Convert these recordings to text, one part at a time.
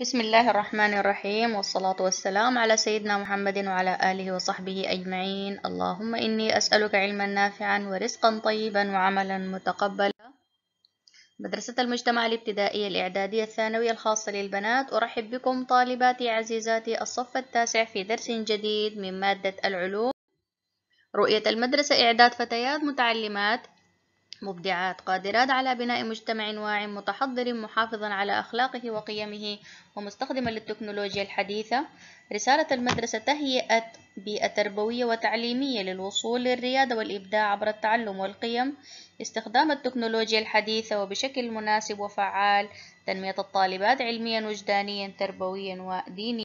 بسم الله الرحمن الرحيم والصلاة والسلام على سيدنا محمد وعلى آله وصحبه أجمعين اللهم إني أسألك علما نافعا ورزقا طيبا وعملا متقبلا مدرسة المجتمع الابتدائية الإعدادية الثانوية الخاصة للبنات أرحب بكم طالباتي عزيزاتي الصف التاسع في درس جديد من مادة العلوم رؤية المدرسة إعداد فتيات متعلمات مبدعات قادرات على بناء مجتمع واعٍ متحضر محافظا على أخلاقه وقيمه ومستخدما للتكنولوجيا الحديثة رسالة المدرسة تهيئة بيئة تربوية وتعليمية للوصول للريادة والإبداع عبر التعلم والقيم استخدام التكنولوجيا الحديثة وبشكل مناسب وفعال تنمية الطالبات علميا وجدانيا تربويا ودينيا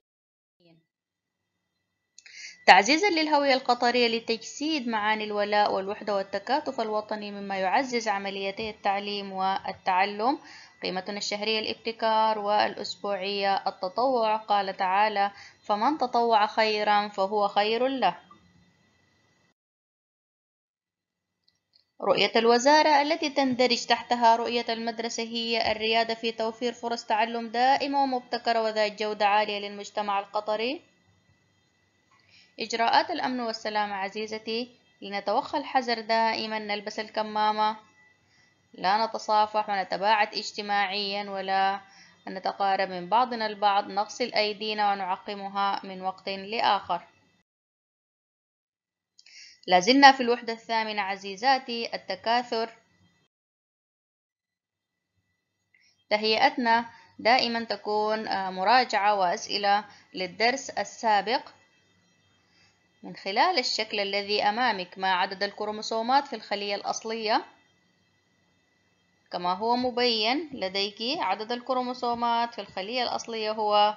تعزيزا للهوية القطرية لتجسيد معاني الولاء والوحدة والتكاتف الوطني مما يعزز عمليتي التعليم والتعلم قيمتنا الشهرية الابتكار والأسبوعية التطوع قال تعالى فمن تطوع خيرا فهو خير له رؤية الوزارة التي تندرج تحتها رؤية المدرسة هي الريادة في توفير فرص تعلم دائمة ومبتكرة وذات جودة عالية للمجتمع القطري إجراءات الأمن والسلامة عزيزتي لنتوخى الحذر دائما نلبس الكمامة لا نتصافح ونتباعد اجتماعيا ولا نتقارب من بعضنا البعض نغسل أيدينا ونعقمها من وقت لآخر لازلنا في الوحدة الثامنة عزيزاتي التكاثر تهيئتنا دائما تكون آه، مراجعة وأسئلة للدرس السابق من خلال الشكل الذي أمامك ما عدد الكروموسومات في الخلية الأصلية كما هو مبين لديك عدد الكروموسومات في الخلية الأصلية هو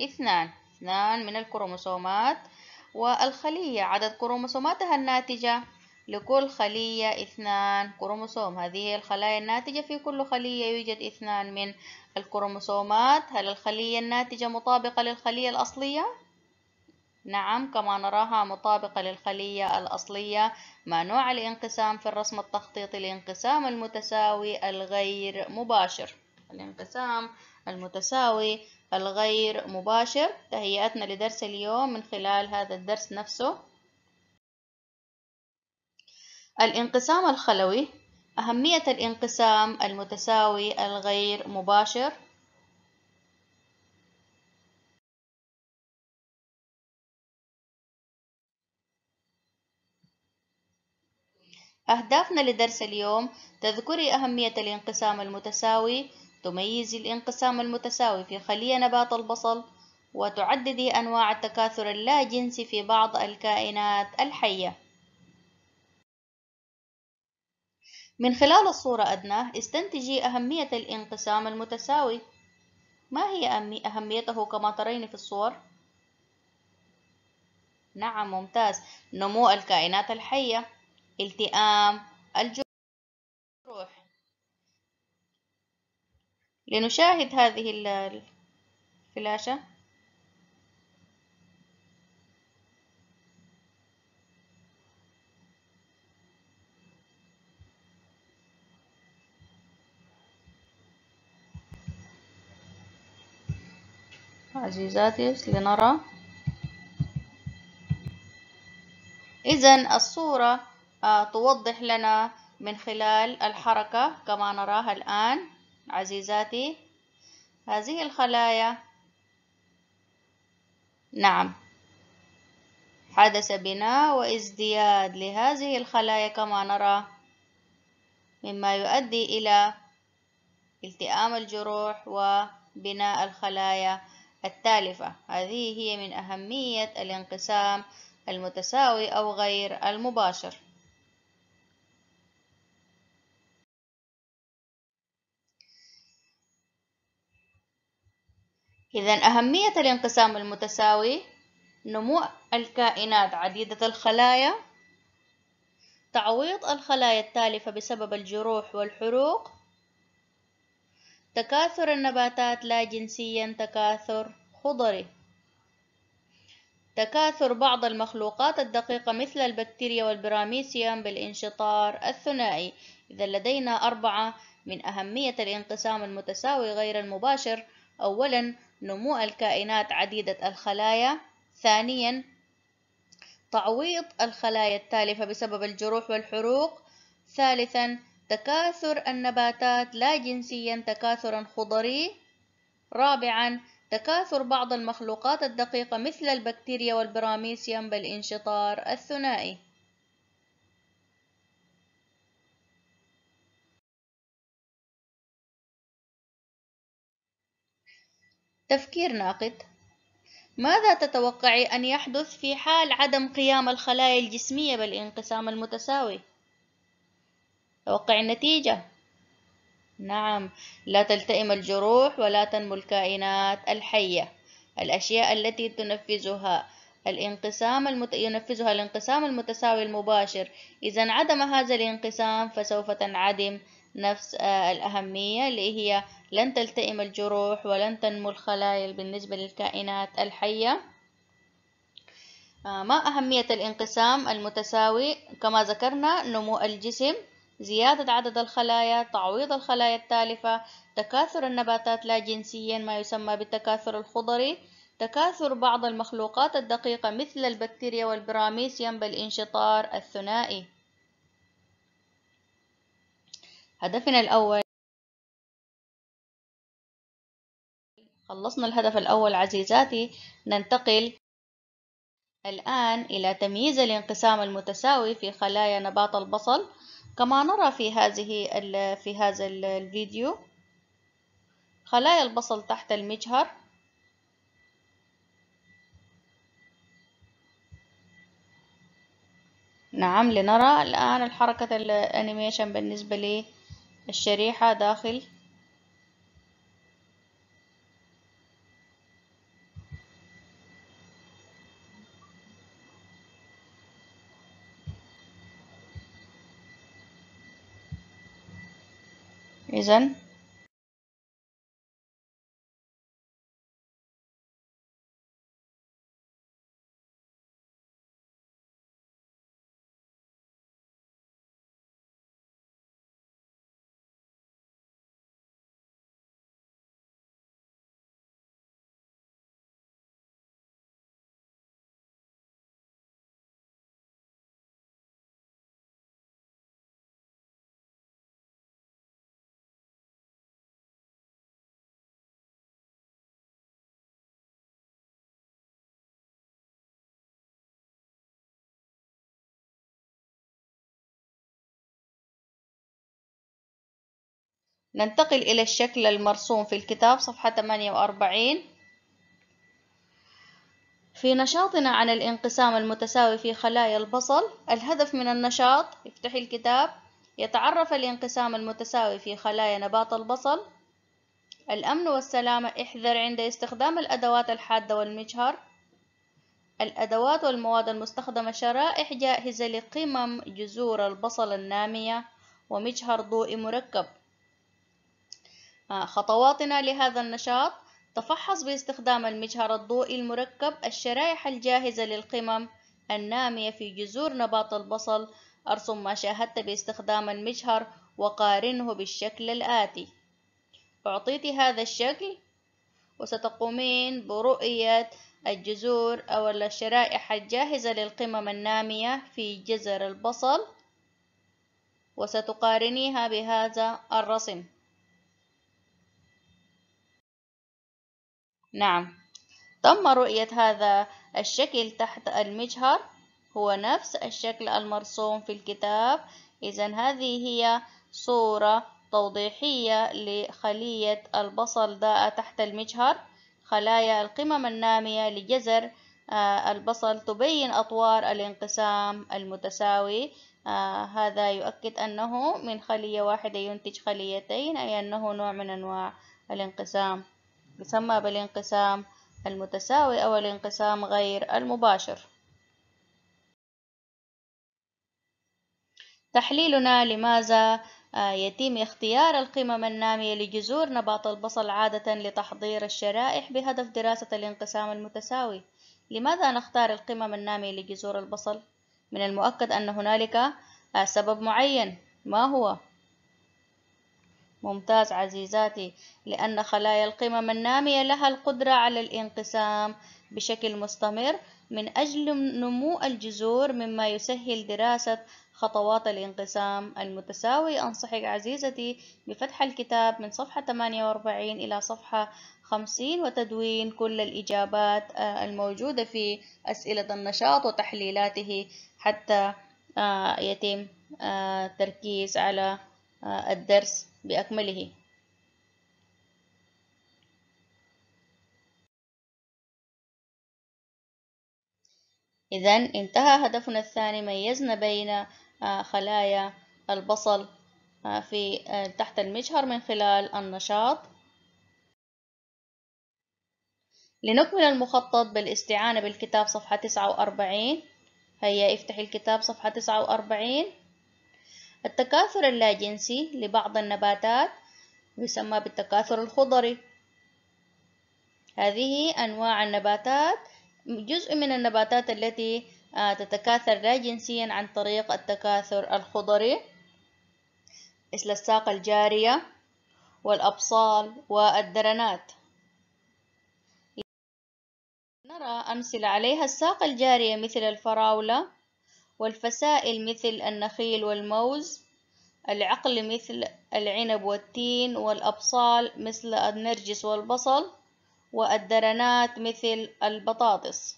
اثنان اثنان من الكروموسومات والخلية عدد كروموسوماتها الناتجة لكل خلية اثنان كروموسوم هذه الخلايا الناتجة في كل خلية يوجد اثنان من الكروموسومات هل الخلية الناتجة مطابقة للخلية الأصلية؟ نعم كما نراها مطابقة للخلية الأصلية ما نوع الانقسام في الرسم التخطيطي الانقسام المتساوي الغير مباشر الانقسام المتساوي الغير مباشر تهيئتنا لدرس اليوم من خلال هذا الدرس نفسه الانقسام الخلوي أهمية الانقسام المتساوي الغير مباشر أهدافنا لدرس اليوم تذكري أهمية الانقسام المتساوي تميزي الانقسام المتساوي في خلية نبات البصل وتعددي أنواع التكاثر اللاجنسي في بعض الكائنات الحية من خلال الصورة أدناه استنتجي أهمية الانقسام المتساوي ما هي أهميته كما ترين في الصور؟ نعم ممتاز نمو الكائنات الحية التئام الجروح لنشاهد هذه الفلاشة عزيزاتي لنرى إذا الصورة آه، توضح لنا من خلال الحركة كما نراها الآن عزيزاتي هذه الخلايا نعم حدث بناء وازدياد لهذه الخلايا كما نرى مما يؤدي إلى التئام الجروح وبناء الخلايا التالفة هذه هي من أهمية الانقسام المتساوي أو غير المباشر إذا أهمية الانقسام المتساوي نمو الكائنات عديدة الخلايا تعويض الخلايا التالفة بسبب الجروح والحروق تكاثر النباتات لا جنسيا تكاثر خضري تكاثر بعض المخلوقات الدقيقة مثل البكتيريا والبراميسيوم بالانشطار الثنائي إذا لدينا أربعة من أهمية الانقسام المتساوي غير المباشر أولا نمو الكائنات عديدة الخلايا ثانيا تعويض الخلايا التالفة بسبب الجروح والحروق ثالثا تكاثر النباتات لا جنسيا تكاثرا خضري رابعا تكاثر بعض المخلوقات الدقيقة مثل البكتيريا والبراميسيوم بالانشطار الثنائي تفكير ناقد ماذا تتوقعي أن يحدث في حال عدم قيام الخلايا الجسمية بالانقسام المتساوي؟ توقعي النتيجة نعم لا تلتئم الجروح ولا تنمو الكائنات الحية الأشياء التي تنفذها الانقسام المت... ينفذها الانقسام المتساوي المباشر إذا عدم هذا الانقسام فسوف تنعدم نفس آه، الأهمية اللي هي لن تلتئم الجروح ولن تنمو الخلايا بالنسبة للكائنات الحية آه، ما أهمية الانقسام المتساوي كما ذكرنا نمو الجسم زيادة عدد الخلايا تعويض الخلايا التالفة تكاثر النباتات لا جنسيا ما يسمى بالتكاثر الخضري تكاثر بعض المخلوقات الدقيقة مثل البكتيريا والبراميسيوم بالانشطار الثنائي هدفنا الأول خلصنا الهدف الأول عزيزاتي ننتقل الآن إلى تمييز الانقسام المتساوي في خلايا نبات البصل كما نرى في هذه في هذا الفيديو خلايا البصل تحت المجهر نعم لنرى الآن الحركة الأنيميشن بالنسبة لي الشريحة داخل إذن ننتقل إلى الشكل المرسوم في الكتاب صفحة 48 في نشاطنا عن الانقسام المتساوي في خلايا البصل الهدف من النشاط افتحي الكتاب يتعرف الانقسام المتساوي في خلايا نبات البصل الأمن والسلامة احذر عند استخدام الأدوات الحادة والمجهر الأدوات والمواد المستخدمة شرائح جاهزة لقمم جذور البصل النامية ومجهر ضوئي مركب آه، خطواتنا لهذا النشاط تفحص باستخدام المجهر الضوئي المركب الشرائح الجاهزة للقمم النامية في جذور نبات البصل ارسم ما شاهدت باستخدام المجهر وقارنه بالشكل الآتي أعطيت هذا الشكل وستقومين برؤية الجذور أو الشرائح الجاهزة للقمم النامية في جزر البصل وستقارنيها بهذا الرسم نعم تم رؤية هذا الشكل تحت المجهر هو نفس الشكل المرسوم في الكتاب إذا هذه هي صورة توضيحية لخلية البصل داء تحت المجهر خلايا القمم النامية لجزر آه، البصل تبين أطوار الانقسام المتساوي آه، هذا يؤكد أنه من خلية واحدة ينتج خليتين أي أنه نوع من أنواع الانقسام يسمى بالانقسام المتساوي أو الانقسام غير المباشر تحليلنا لماذا آه، يتم اختيار القمم النامية لجذور نبات البصل عادة لتحضير الشرائح بهدف دراسة الانقسام المتساوي لماذا نختار القمم النامية لجذور البصل؟ من المؤكد أن هنالك آه، سبب معين ما هو؟ ممتاز عزيزاتي لأن خلايا القمم النامية لها القدرة على الانقسام بشكل مستمر من أجل نمو الجذور مما يسهل دراسة خطوات الانقسام المتساوي أنصحك عزيزتي بفتح الكتاب من صفحة 48 إلى صفحة 50 وتدوين كل الإجابات آه، الموجودة في أسئلة النشاط وتحليلاته حتى آه، يتم التركيز آه، على الدرس بأكمله إذا انتهى هدفنا الثاني ميزنا بين آه، خلايا البصل آه، في آه، تحت المجهر من خلال النشاط لنكمل المخطط بالاستعانة بالكتاب صفحة 49 هيا افتح الكتاب صفحة 49 التكاثر اللاجنسي لبعض النباتات يسمى بالتكاثر الخضري هذه أنواع النباتات جزء من النباتات التي آه، تتكاثر لا جنسيا عن طريق التكاثر الخضري مثل الساق الجارية والأبصال والدرنات نرى أمثلة عليها الساق الجارية مثل الفراولة والفسائل مثل النخيل والموز العقل مثل العنب والتين والأبصال مثل النرجس والبصل والدرنات مثل البطاطس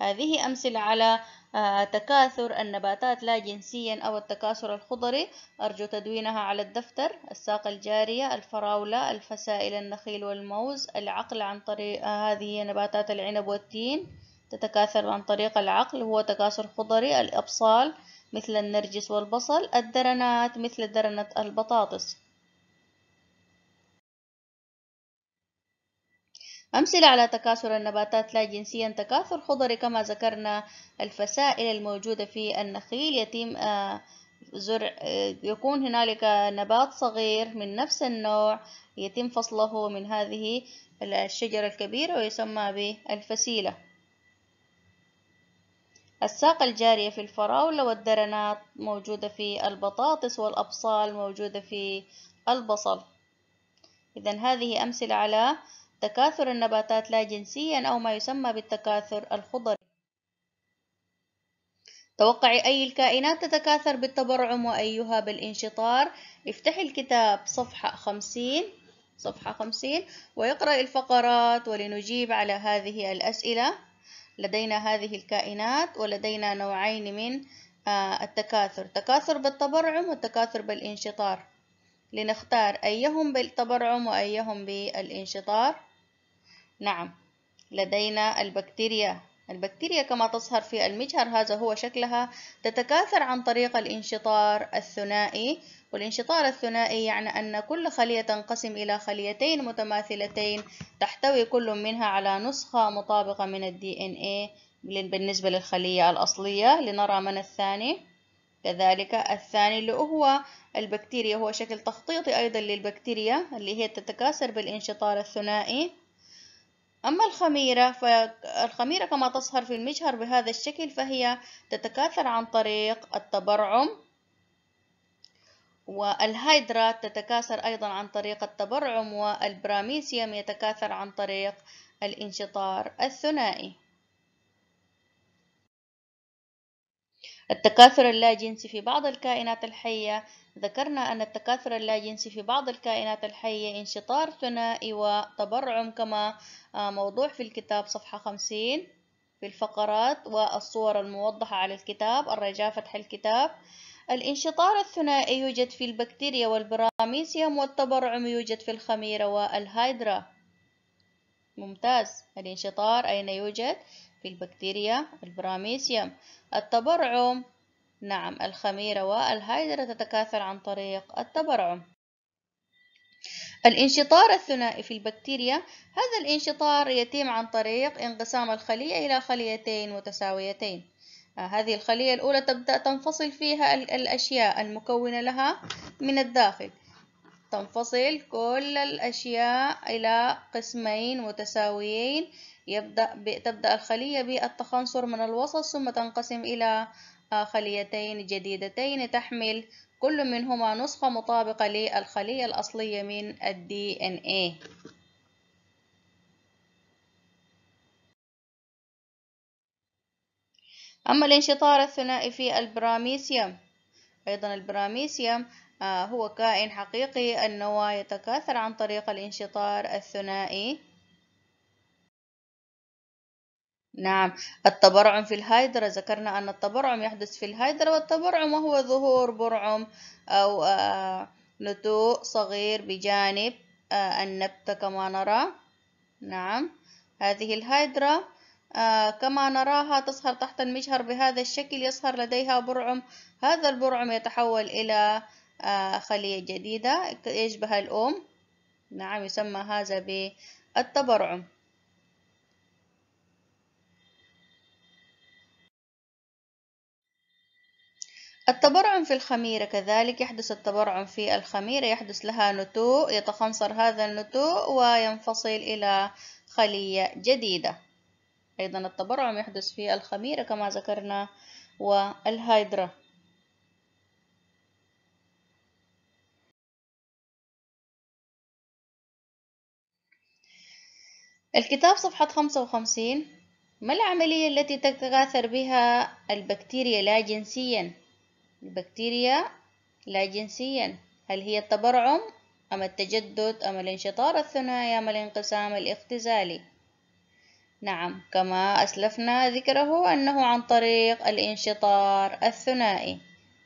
هذه أمثلة على آه، تكاثر النباتات لا جنسيا أو التكاثر الخضري أرجو تدوينها على الدفتر الساقة الجارية الفراولة الفسائل النخيل والموز العقل عن طريق آه، هذه نباتات العنب والتين تتكاثر عن طريق العقل هو تكاثر خضري الأبصال مثل النرجس والبصل الدرنات مثل درنة البطاطس أمثلة على تكاثر النباتات لا جنسيا تكاثر خضري كما ذكرنا الفسائل الموجودة في النخيل يتم آه، زرع آه، يكون هنالك نبات صغير من نفس النوع يتم فصله من هذه الشجرة الكبيرة ويسمى بالفسيلة الساق الجارية في الفراولة والدرنات موجودة في البطاطس والأبصال موجودة في البصل إذا هذه أمثلة على تكاثر النباتات لا جنسيا أو ما يسمى بالتكاثر الخضري توقعي أي الكائنات تتكاثر بالتبرعم وأيها بالانشطار افتحي الكتاب صفحة خمسين صفحة خمسين ويقرأ الفقرات ولنجيب على هذه الأسئلة لدينا هذه الكائنات ولدينا نوعين من آه، التكاثر تكاثر بالتبرعم والتكاثر بالانشطار لنختار أيهم بالتبرعم وأيهم بالانشطار نعم لدينا البكتيريا البكتيريا كما تظهر في المجهر هذا هو شكلها تتكاثر عن طريق الانشطار الثنائي والانشطار الثنائي يعني أن كل خلية تنقسم إلى خليتين متماثلتين تحتوي كل منها على نسخة مطابقة من ال DNA بالنسبة للخلية الأصلية لنرى من الثاني كذلك الثاني اللي هو البكتيريا هو شكل تخطيطي أيضا للبكتيريا اللي هي تتكاثر بالانشطار الثنائي أما الخميرة فالخميرة كما تصهر في المجهر بهذا الشكل فهي تتكاثر عن طريق التبرعم والهيدرات تتكاثر أيضا عن طريق التبرعم والبراميسيوم يتكاثر عن طريق الانشطار الثنائي التكاثر اللاجنسي في بعض الكائنات الحية ذكرنا أن التكاثر اللاجنسي في بعض الكائنات الحية انشطار ثنائي وتبرعم كما آه، موضوع في الكتاب صفحة 50 في الفقرات والصور الموضحة على الكتاب الرجاء فتح الكتاب الانشطار الثنائي يوجد في البكتيريا والبراميسيوم والتبرعم يوجد في الخميرة والهيدرا ممتاز الانشطار أين يوجد في البكتيريا البراميسيوم التبرعم نعم الخميرة والهيدرة تتكاثر عن طريق التبرعم الانشطار الثنائي في البكتيريا هذا الانشطار يتم عن طريق انقسام الخلية إلى خليتين متساويتين آه، هذه الخلية الأولى تبدأ تنفصل فيها الأشياء المكونة لها من الداخل تنفصل كل الأشياء إلى قسمين متساويين يبدأ ب... تبدأ الخلية بالتخنصر من الوسط ثم تنقسم إلى آه، خليتين جديدتين تحمل كل منهما نسخة مطابقة للخلية الأصلية من الـ DNA أما الانشطار الثنائي في البراميسيوم أيضا البراميسيوم آه، هو كائن حقيقي النواة يتكاثر عن طريق الانشطار الثنائي نعم التبرعم في الهايدرا ذكرنا أن التبرعم يحدث في الهايدرا والتبرعم وهو ظهور برعم أو آه، نتوء صغير بجانب آه، النبتة كما نرى نعم هذه الهيدرة آه، كما نراها تصهر تحت المجهر بهذا الشكل يصهر لديها برعم هذا البرعم يتحول إلى خلية جديدة يشبه الأم نعم يسمى هذا بالتبرعم التبرعم في الخميرة كذلك يحدث التبرعم في الخميرة يحدث لها نتوء يتخنصر هذا النتوء وينفصل إلى خلية جديدة أيضا التبرعم يحدث في الخميرة كما ذكرنا والهيدرا الكتاب صفحة 55 ما العملية التي تتكاثر بها البكتيريا لا جنسيا؟ البكتيريا لا جنسيا هل هي التبرعم أم التجدد أم الانشطار الثنائي أم الانقسام الاختزالي نعم كما أسلفنا ذكره أنه عن طريق الانشطار الثنائي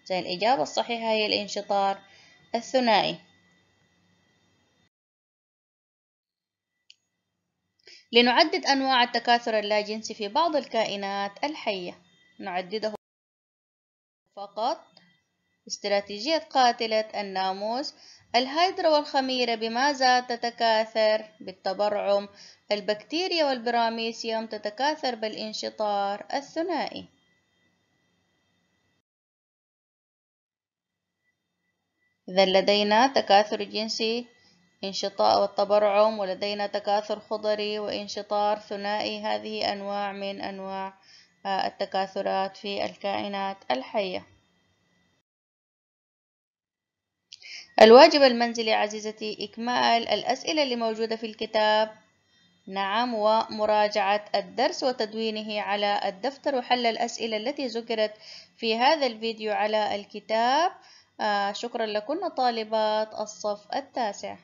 زي الإجابة الصحيحة هي الانشطار الثنائي لنعدد أنواع التكاثر اللاجنسي في بعض الكائنات الحية نعدده فقط استراتيجية قاتلة الناموس الهيدرا والخميرة بماذا تتكاثر بالتبرعم البكتيريا والبراميسيوم تتكاثر بالانشطار الثنائي إذا لدينا تكاثر جنسي انشطاء والتبرعم ولدينا تكاثر خضري وانشطار ثنائي هذه أنواع من أنواع آه، التكاثرات في الكائنات الحية الواجب المنزلي عزيزتي إكمال الأسئلة اللي موجودة في الكتاب نعم ومراجعة الدرس وتدوينه على الدفتر وحل الأسئلة التي ذكرت في هذا الفيديو على الكتاب آه شكرا لكن طالبات الصف التاسع